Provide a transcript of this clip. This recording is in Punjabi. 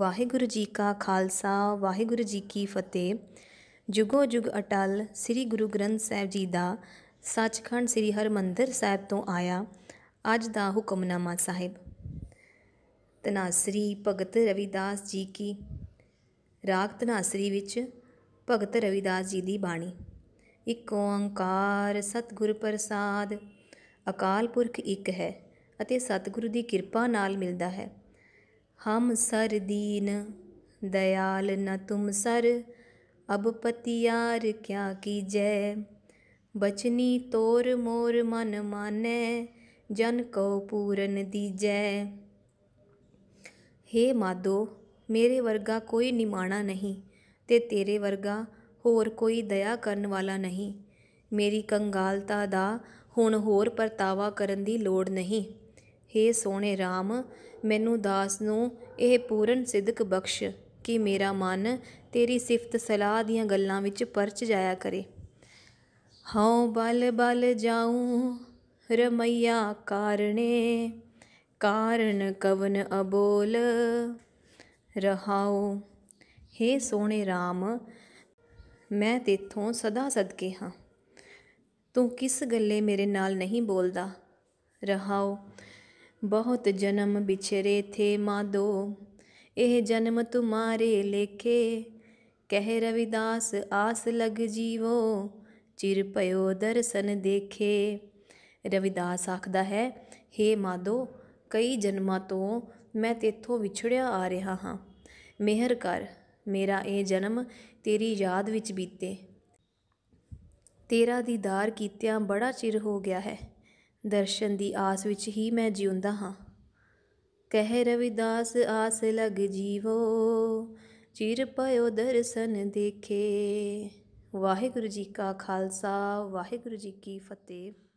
ਵਾਹਿਗੁਰੂ ਜੀ ਕਾ ਖਾਲਸਾ ਵਾਹਿਗੁਰੂ ਜੀ ਕੀ ਫਤਿਹ ਜੁਗੋ ਜੁਗ ਅਟਲ ਸ੍ਰੀ ਗੁਰੂ ਗ੍ਰੰਥ ਸਾਹਿਬ ਜੀ ਦਾ ਸੱਚਖੰਡ ਸ੍ਰੀ ਹਰਮੰਦਰ ਸਾਹਿਬ ਤੋਂ ਆਇਆ ਅੱਜ ਦਾ ਹੁਕਮਨਾਮਾ ਸਾਹਿਬ ਤਨਾਸਰੀ ਭਗਤ ਰਵਿਦਾਸ ਜੀ ਕੀ ਰਾਗ ਤਨਾਸਰੀ ਵਿੱਚ ਭਗਤ ਰਵਿਦਾਸ ਜੀ ਦੀ ਬਾਣੀ ਇੱਕ ਓੰਕਾਰ ਸਤਗੁਰ ਪ੍ਰਸਾਦ ਅਕਾਲ ਪੁਰਖ ਇੱਕ ਹੈ ਅਤੇ ਸਤਗੁਰੂ ਦੀ ਕਿਰਪਾ ਨਾਲ ਮਿਲਦਾ ਹੈ हम सर दीन दयाल न तुम सर अब पतियार क्या कीजय बचनी तोर मोर मन माने जन को पूरन दीजय हे ਮਾਦੋ ਮੇਰੇ ਵਰਗਾ ਕੋਈ ਨਿਮਾਣਾ ਨਹੀਂ ਤੇ ਤੇਰੇ ਵਰਗਾ ਹੋਰ ਕੋਈ ਦਇਆ ਕਰਨ ਵਾਲਾ ਨਹੀਂ ਮੇਰੀ ਕੰਗਾਲਤਾ ਦਾ ਹੁਣ ਹੋਰ ਪਰਤਾਵਾ ਕਰਨ ਦੀ ਲੋੜ ਨਹੀਂ ਹੇ ਸੋਹਣੇ ਰਾਮ ਮੈਨੂੰ ਦਾਸ ਨੂੰ ਇਹ ਪੂਰਨ ਸਿਦਕ ਬਖਸ਼ ਕਿ ਮੇਰਾ ਮਨ ਤੇਰੀ ਸਿਫਤ ਸਲਾਹ ਦੀਆਂ ਗੱਲਾਂ ਵਿੱਚ ਪਰਚ ਜਾਇਆ ਕਰੇ ਹਉ ਬਲ ਬਲ ਜਾਉ ਰਮਈਆ ਕਾਰਣੇ ਕਾਰਨ ਕਵਨ ਅਬੋਲ ਰਹਾਉ ਹੇ ਸੋਹਣੇ RAM ਮੈਂ ਤੇਥੋਂ ਸਦਾ ਸਦਕੇ ਹਾਂ ਤੂੰ ਕਿਸ ਗੱਲੇ ਮੇਰੇ ਨਾਲ ਨਹੀਂ ਬੋਲਦਾ ਰਹਾਉ ਬਹੁਤ ਜਨਮ ਵਿਛਰੇ ਥੇ ਮਾਦੋ ਇਹ ਜਨਮ ਤੁਮਾਰੇ ਲੇਖੇ ਕਹਿ ਰਵਿਦਾਸ ਆਸ ਲਗ ਜੀਵੋ ਚਿਰ ਭਇਓ ਦਰਸ਼ਨ ਦੇਖੇ ਰਵਿਦਾਸ ਆਖਦਾ ਹੈ हे ਮਾਦੋ ਕਈ ਜਨਮਾਂ ਤੋਂ ਮੈਂ ਤੇਥੋਂ ਵਿਛੜਿਆ ਆ ਰਿਹਾ ਹਾਂ ਮਿਹਰ ਕਰ ਮੇਰਾ ਇਹ ਜਨਮ ਤੇਰੀ ਯਾਦ ਵਿੱਚ ਬੀਤੇ ਤੇਰਾ ਦੀਦਾਰ ਕੀਤਿਆਂ ਬੜਾ ਚਿਰ ਹੋ ਗਿਆ ਹੈ ਦਰਸ਼ਨ ਦੀ ਆਸ ਵਿੱਚ ਹੀ ਮੈਂ ਜਿਉਂਦਾ ਹਾਂ ਕਹਿ ਰਵਿਦਾਸ ਆਸ ਲਗ ਜੀਵੋ ਚਿਰ ਪਇਓ ਦਰਸ਼ਨ ਦੇਖੇ ਵਾਹਿਗੁਰੂ ਜੀ ਕਾ ਖਾਲਸਾ ਵਾਹਿਗੁਰੂ ਜੀ ਕੀ ਫਤਿਹ